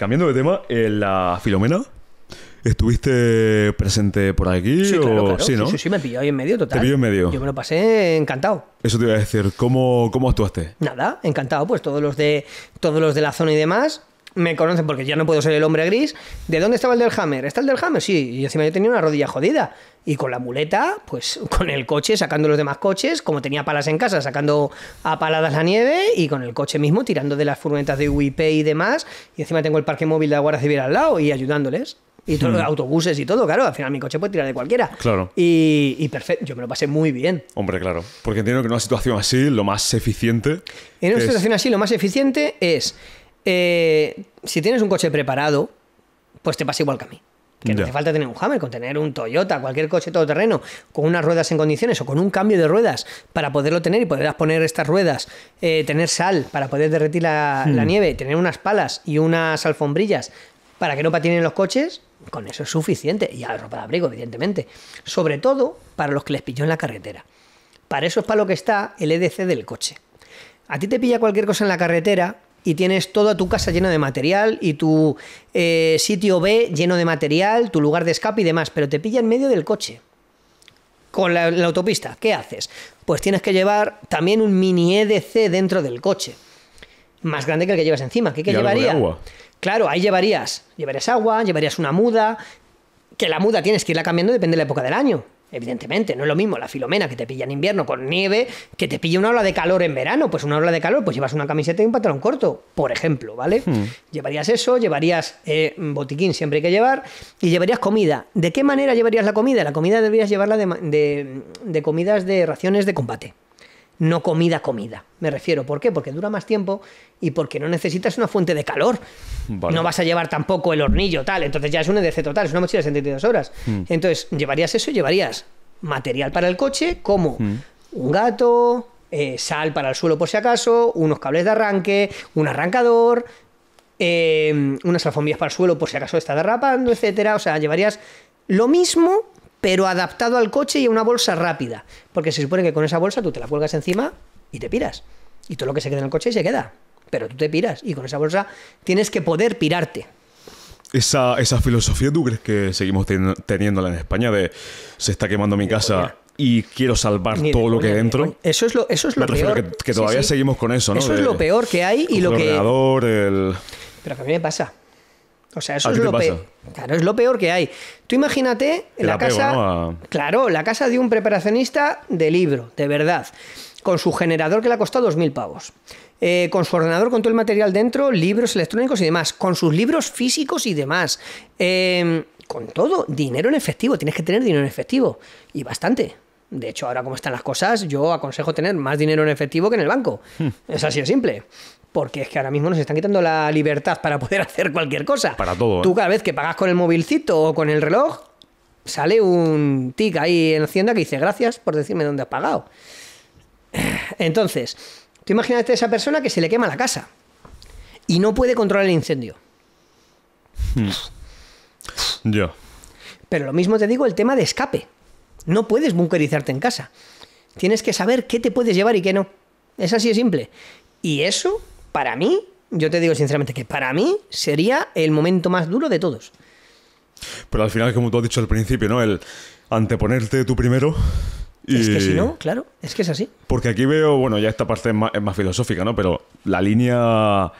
Cambiando de tema, en eh, la Filomena. ¿Estuviste presente por aquí? Sí, Sí, ¿no? sí, sí, sí, me pilló ahí en medio, total. Te en medio. Yo me lo pasé encantado. Eso te iba a decir, ¿cómo, cómo actuaste? Nada, encantado, pues todos los de todos los de la zona y demás me conocen porque ya no puedo ser el hombre gris. ¿De dónde estaba el del Hammer? ¿Está el del Hammer? Sí, y encima yo tenía una rodilla jodida y con la muleta, pues con el coche, sacando los demás coches, como tenía palas en casa, sacando a paladas la nieve y con el coche mismo tirando de las furgonetas de UIP y demás. Y encima tengo el parque móvil de la Guardia Civil al lado y ayudándoles. Y todos los hmm. autobuses y todo, claro. Al final mi coche puede tirar de cualquiera. Claro. Y, perfecto. Yo me lo pasé muy bien. Hombre, claro. Porque entiendo que en una situación así, lo más eficiente. En una situación así, lo más eficiente es. Eh, si tienes un coche preparado, pues te pasa igual que a mí. Que no hace falta tener un Hammer, con tener un Toyota, cualquier coche todoterreno, con unas ruedas en condiciones o con un cambio de ruedas para poderlo tener y poderlas poner estas ruedas, eh, tener sal para poder derretir la, nieve y hmm. nieve, tener unas palas y unas alfombrillas para que no patinen los coches, con eso es suficiente. Y a la ropa de abrigo, evidentemente. Sobre todo para los que les pilló en la carretera. Para eso es para lo que está el EDC del coche. A ti te pilla cualquier cosa en la carretera y tienes toda tu casa llena de material y tu eh, sitio B lleno de material, tu lugar de escape y demás, pero te pilla en medio del coche. Con la, autopista, ¿qué haces? Pues tienes que llevar también un mini EDC dentro del coche. Más grande que el que llevas encima. ¿Qué, qué llevaría? Claro, ahí llevarías. Llevarías agua, llevarías una muda. Que la muda tienes que irla cambiando depende de la época del año. Evidentemente, no es lo mismo la filomena que te pilla en invierno con nieve que te pilla una ola de calor en verano. Pues una ola de calor, pues llevas una camiseta y un patrón corto, por ejemplo, ¿vale? Hmm. Llevarías eso, llevarías eh, botiquín siempre hay que llevar y llevarías comida. ¿De qué manera llevarías la comida? La comida deberías llevarla de comidas de raciones de combate no comida comida. Me refiero, ¿por qué? Porque dura más tiempo y porque no necesitas una fuente de calor. No vas a llevar tampoco el hornillo, tal. Entonces ya es un EDC total, es una mochila de 72 horas. Hmm. Entonces, llevarías eso, llevarías material para el coche como hmm. un gato, eh, sal para el suelo por si acaso, unos cables de arranque, un arrancador, eh, unas alfombrillas para el suelo por si acaso está derrapando, etcétera. O sea, llevarías lo mismo pero adaptado al coche y a una bolsa rápida. Porque se supone que con esa bolsa tú te la cuelgas encima y te piras. Y todo lo que se queda en el coche se queda. Pero tú te piras. Y con esa bolsa tienes que poder pirarte. Esa, esa filosofía, ¿tú crees que seguimos teniéndola en España? De se está quemando mi casa y quiero salvar todo lo que dentro. Eso es lo, eso es lo peor. Que, todavía seguimos con eso, ¿no? Eso es lo peor que hay y lo que. El Pero a mí me pasa. O sea, eso es lo peor. Claro, es lo peor que hay. Tú imagínate la, casa. Claro, la casa de un preparacionista de libro, de verdad. Con su generador que le ha costado 2.000 pavos. Eh, con su ordenador, con todo el material dentro, libros electrónicos y demás. Con sus libros físicos y demás. Em, con todo, dinero en efectivo. Tienes que tener dinero en efectivo. Y bastante. De hecho, ahora como están las cosas, yo aconsejo tener más dinero en efectivo que en el banco. Hmm. es así de simple porque es que ahora mismo nos están quitando la libertad para poder hacer cualquier cosa. Para todo. ¿eh? Tú cada vez que pagas con el móvilcito o con el reloj, sale un tic ahí en Hacienda que dice gracias por decirme dónde has pagado. Entonces, tú imagínate a esa persona que se le quema la casa y no puede controlar el incendio. Hmm. Yo. Pero lo mismo te digo el tema de escape. No puedes bunkerizarte en casa. Tienes que saber qué te puedes llevar y qué no. Es así de simple. Y eso para mí, yo te digo sinceramente que para mí sería el momento más duro de todos. Pero al final, como tú has dicho al principio, ¿no? El anteponerte tú primero. Es que si no, claro, es que es así. Porque aquí veo, bueno, ya esta parte es más, filosófica, ¿no? Pero la línea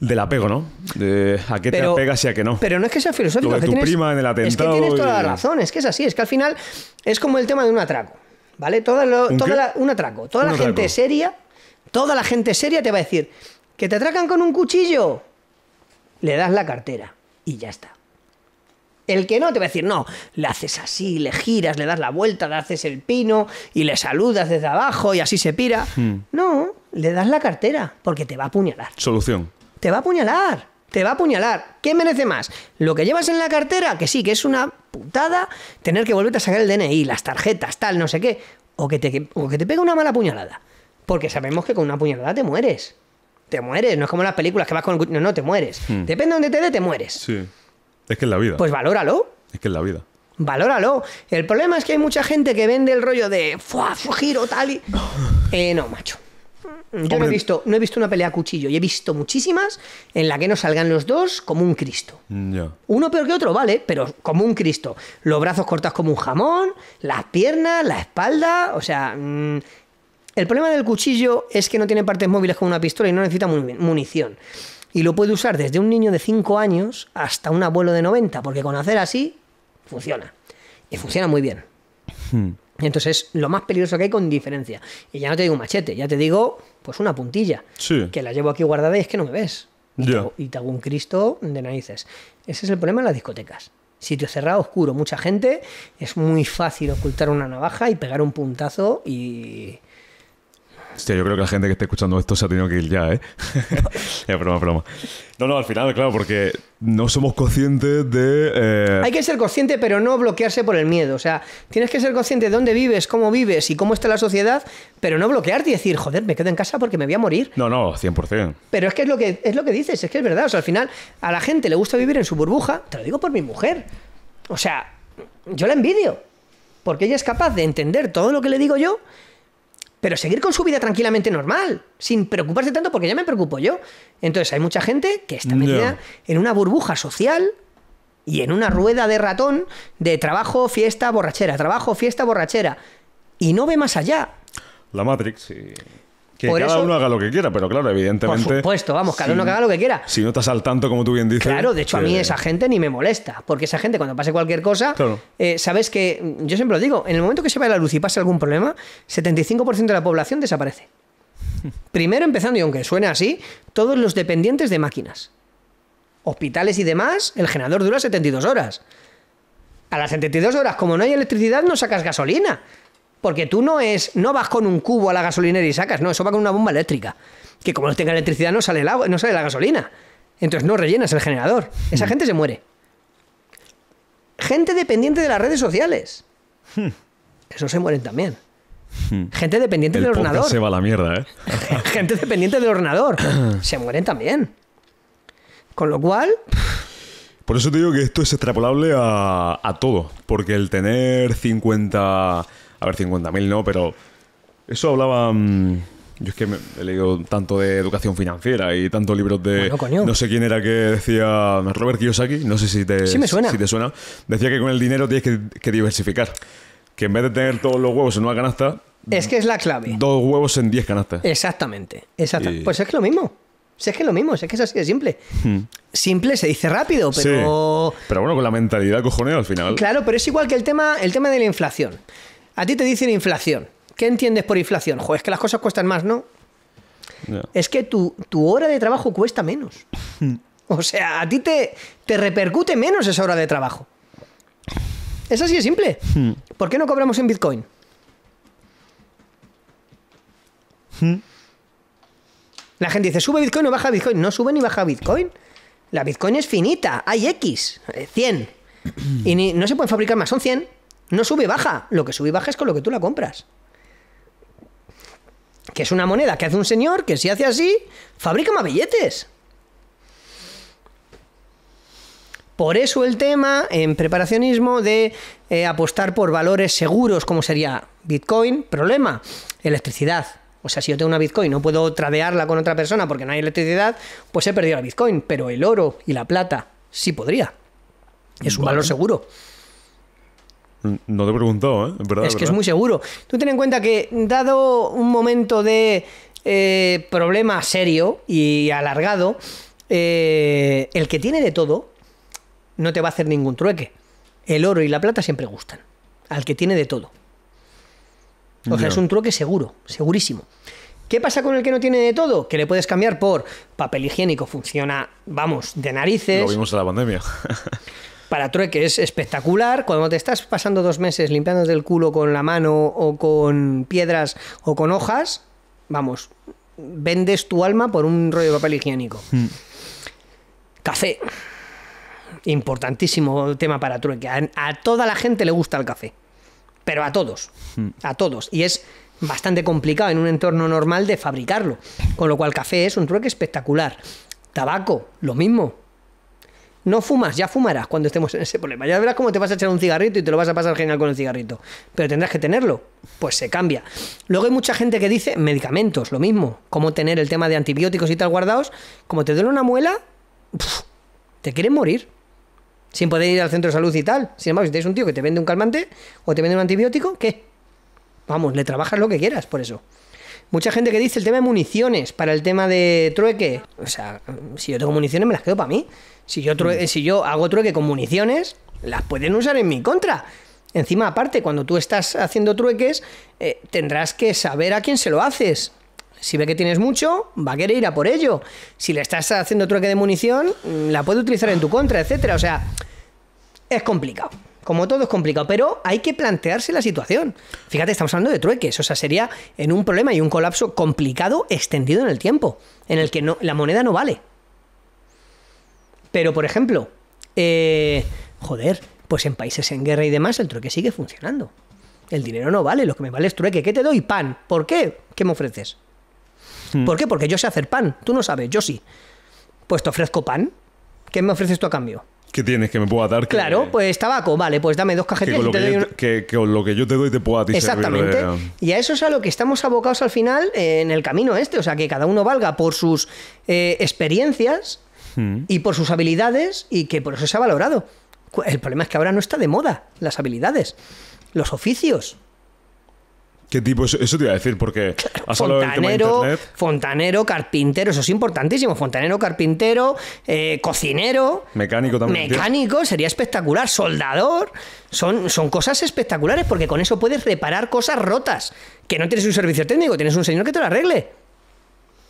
del apego, ¿no? De a qué te apegas y a qué no. Pero no es que sea filosófico. Lo tu prima en el atentado. Es que tienes toda la razón, es que es así. Es que al final es como el tema de un atraco, ¿vale? Todo ¿Un, atraco. Toda la gente seria, toda la gente seria te va a decir, ¿Que te atracan con un cuchillo? Le das la cartera y ya está. El que no te va a decir, no, le haces así, le giras, le das la vuelta, le haces el pino y le saludas desde abajo y así se pira. Hmm. No, le das la cartera porque te va a apuñalar. Solución. Te va a apuñalar, te va a apuñalar. ¿Qué merece más? Lo que llevas en la cartera, que sí, que es una putada, tener que volverte a sacar el DNI, las tarjetas, tal, no sé qué, o que te, o que te pegue una mala puñalada. Porque sabemos que con una puñalada te mueres te mueres. No es como las películas que vas con el... No, no, te mueres. Hmm. Depende de donde te dé, te mueres. Sí. Es que es la vida. Pues valóralo. Es que es la vida. Valóralo. El problema es que hay mucha gente que vende el rollo de fuá, giro, tal y. Eh, no, macho. Yo no he, visto, no he visto una pelea a cuchillo y he visto muchísimas en la que no salgan los dos como un Cristo. Mm, Uno peor que otro, vale, pero como un Cristo. Los brazos cortados como un jamón, las piernas, la espalda, o sea, mm, el problema del cuchillo es que no tiene partes móviles como una pistola y no necesita munición. Y lo puede usar desde un niño de 5 años hasta un abuelo de 90, porque con hacer así funciona. Y funciona muy bien. Hmm. Entonces es lo más peligroso que hay con diferencia. Y ya no te digo un machete, ya te digo pues una puntilla. Que la llevo aquí guardada y es que no me ves. Y, y te hago un Cristo de narices. Ese es el problema en las discotecas. Sitio cerrado, oscuro, mucha gente. Es muy fácil ocultar una navaja y pegar un puntazo y yo creo que la gente que esté escuchando esto se ha tenido que ir ya, ¿eh? es broma, broma. No, no, al final, claro, porque no somos conscientes de... Eh, Hay que ser consciente, pero no bloquearse por el miedo. O sea, tienes que ser consciente de dónde vives, cómo vives y cómo está la sociedad, pero no bloquearte y decir, joder, me quedo en casa porque me voy a morir. No, no, 100%. Pero es que es lo que, es lo que dices, es que es verdad. O sea, al final, a la gente le gusta vivir en su burbuja, te lo digo por mi mujer. O sea, yo la envidio. Porque ella es capaz de entender todo lo que le digo yo pero seguir con su vida tranquilamente normal, sin preocuparse tanto porque ya me preocupo yo. Entonces hay mucha gente que está metida en una burbuja social y en una rueda de ratón de trabajo, fiesta, borrachera, trabajo, fiesta, borrachera, y no ve más allá. La Matrix, sí. Y... Que cada uno haga lo que quiera, pero claro, evidentemente. Por supuesto, vamos, cada uno haga lo que quiera. Si no estás al tanto, como tú bien dices. Claro, de hecho, a mí esa gente ni me molesta, porque esa gente, cuando pase cualquier cosa, eh, sabes que. Yo siempre lo digo, en el momento que se vaya la luz y pase algún problema, 75% de la población desaparece. Primero empezando, y aunque suene así, todos los dependientes de máquinas. Hospitales y demás, el generador dura 72 horas. A las 72 horas, como no hay electricidad, no sacas gasolina. Porque tú no es, no vas con un cubo a la gasolinera y sacas, no, eso va con una bomba eléctrica. Que como no tenga electricidad no sale, el agua, no sale la gasolina. Entonces no rellenas el generador. Esa hmm. gente se muere. Gente dependiente de las redes sociales. Hmm. Eso se mueren también. Hmm. ¿eh? Gente dependiente del ordenador. Se va la mierda, ¿eh? Gente dependiente del ordenador. Se mueren también. Con lo cual. Por eso te digo que esto es extrapolable a todo. Porque el tener 50 a ver, 50.000 no, pero eso hablaba... Mm, yo es que he leído tanto de educación financiera y tantos libros de... no sé quién era que decía Robert Kiyosaki, no sé si te, suena. Si te suena. Decía que con el dinero tienes que, diversificar. Que en vez de tener todos los huevos en una canasta... Es que es la clave. Dos huevos en diez canastas. Exactamente. Pues es que lo mismo. es que es lo mismo, es que es así de simple. Hmm. Simple se dice rápido, pero. pero bueno, con la mentalidad cojonera al final. Claro, pero es igual que el tema, el tema de la inflación. A ti te dicen inflación. ¿Qué entiendes por inflación? Joder, es que las cosas cuestan más, ¿no? Es que tu, hora de trabajo cuesta menos. o sea, a ti te, te repercute menos esa hora de trabajo. Es así de simple. Hmm. ¿Por qué no cobramos en Bitcoin? Hmm. La gente dice, ¿sube Bitcoin o baja Bitcoin? No sube ni baja Bitcoin. La Bitcoin es finita, hay X, 100. Eh, y no se pueden fabricar más, son 100. No sube baja. Lo que sube y baja es con lo que tú la compras. Que es una moneda que hace un señor que si hace así, fabrica más billetes. Por eso el tema en preparacionismo de eh, apostar por valores seguros, como sería Bitcoin, problema, electricidad. O sea, si yo tengo una Bitcoin, no puedo tradearla con otra persona porque no hay electricidad, pues he perdido la Bitcoin. Pero el oro y la plata sí podría. Es un valor seguro. No te preguntó, ¿eh? es que es muy seguro. Tú ten en cuenta que, dado un momento de eh, problema serio y alargado, eh, el que tiene de todo no te va a hacer ningún trueque. El oro y la plata siempre gustan. Al que tiene de todo. O sea, es un trueque seguro, segurísimo. ¿Qué pasa con el que no tiene de todo? Que le puedes cambiar por papel higiénico, funciona, vamos, de narices. Lo vimos en la pandemia. para trueque es espectacular. Cuando te estás pasando dos meses limpiándote el culo con la mano o con piedras o con hojas, vamos, vendes tu alma por un rollo de papel higiénico. Hmm. Café. Importantísimo tema para trueque. A, toda la gente le gusta el café. Pero a todos. Hmm. A todos. Y es bastante complicado en un entorno normal de fabricarlo. Con lo cual, café es un trueque espectacular. Tabaco, lo mismo no fumas, ya fumarás cuando estemos en ese problema. Ya verás cómo te vas a echar un cigarrito y te lo vas a pasar genial con el cigarrito. Pero tendrás que tenerlo. Pues se cambia. Luego hay mucha gente que dice medicamentos, lo mismo. Como tener el tema de antibióticos y tal guardados. Como te duele una muela, te quieren morir. Sin poder ir al centro de salud y tal. Sin embargo, si tienes un tío que te vende un calmante o te vende un antibiótico, ¿qué? Vamos, le trabajas lo que quieras por eso. Mucha gente que dice el tema de municiones para el tema de trueque. O sea, si yo tengo municiones, me las quedo para mí. Si yo, mm. si yo hago trueque con municiones, las pueden usar en mi contra. Encima, aparte, cuando tú estás haciendo trueques, eh, tendrás que saber a quién se lo haces. Si ve que tienes mucho, va a querer ir a por ello. Si le estás haciendo trueque de munición, mm, la puede utilizar en tu contra, etcétera. O sea, es complicado como todo es complicado, pero hay que plantearse la situación. Fíjate, estamos hablando de trueques, o sea, sería en un problema y un colapso complicado extendido en el tiempo, en el que no, la moneda no vale. Pero, por ejemplo, eh, joder, pues en países en guerra y demás el trueque sigue funcionando. El dinero no vale, lo que me vale es trueque. ¿Qué te doy? Pan. ¿Por qué? ¿Qué me ofreces? Hmm. ¿Por qué? Porque yo sé hacer pan. Tú no sabes, yo sí. Pues te ofrezco pan. ¿Qué me ofreces tú a cambio? tienes que me pueda dar? Claro, pues tabaco, vale, pues dame dos cajetillas. Que que, lo que yo te doy te puedo a Exactamente. Y a eso es a lo que estamos abocados al final en el camino este, o sea, que cada uno valga por sus eh, experiencias hmm. y por sus habilidades y que por eso se ha valorado. El problema es que ahora no está de moda las habilidades, los oficios. ¿Qué tipo? Eso, te iba a decir, porque fontanero, internet. Fontanero, carpintero, eso es importantísimo. Fontanero, carpintero, eh, cocinero. Mecánico también. Mecánico, sería espectacular. Soldador. Son, son cosas espectaculares porque con eso puedes reparar cosas rotas. Que no tienes un servicio técnico, tienes un señor que te lo arregle.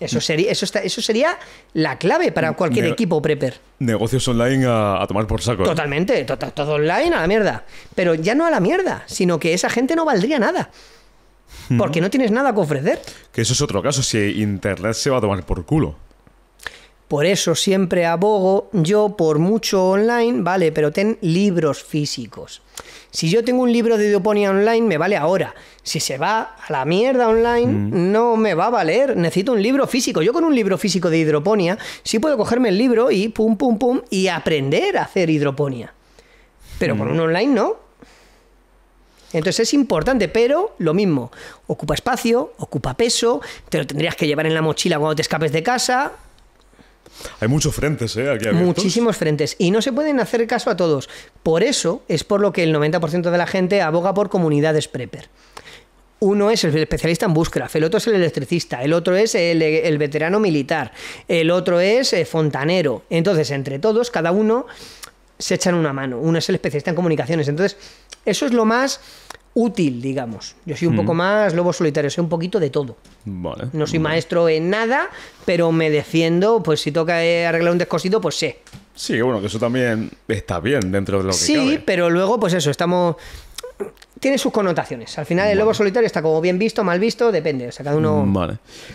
Eso sería, eso, eso sería la clave para cualquier equipo prepper. Negocios online a, tomar por saco. ¿eh? Totalmente, todo online a la mierda. Pero ya no a la mierda, sino que esa gente no valdría nada porque no tienes nada que ofrecer. Que eso es otro caso, si Internet se va a tomar por culo. Por eso siempre abogo yo por mucho online, vale, pero ten libros físicos. Si yo tengo un libro de hidroponía online, me vale ahora. Si se va a la mierda online, no me va a valer. Necesito un libro físico. Yo con un libro físico de hidroponía, sí puedo cogerme el libro y pum, pum, pum, y aprender a hacer hidroponía. Pero con un online no. Entonces es importante, pero lo mismo, ocupa espacio, ocupa peso, te lo tendrías que llevar en la mochila cuando te escapes de casa. Hay muchos frentes, ¿eh? Muchísimos frentes. Y no se pueden hacer caso a todos. Por eso es por lo que el 90% de la gente aboga por comunidades prepper. Uno es el especialista en búsqueda el otro es el electricista, el otro es el, veterano militar, el otro es eh, fontanero. Entonces, entre todos, cada uno se echan una mano. Uno es el especialista en comunicaciones. Entonces, eso es lo más útil, digamos. Yo soy un poco mm. más lobo solitario, soy un poquito de todo. no soy maestro en nada, pero me defiendo, pues si toca eh, arreglar un descosito, pues sé. Sí, bueno, que eso también está bien dentro de lo que Sí, pero luego, pues eso, estamos... Tiene sus connotaciones. Al final, el lobo solitario está como bien visto, mal visto, depende. O sea, cada uno. Vale.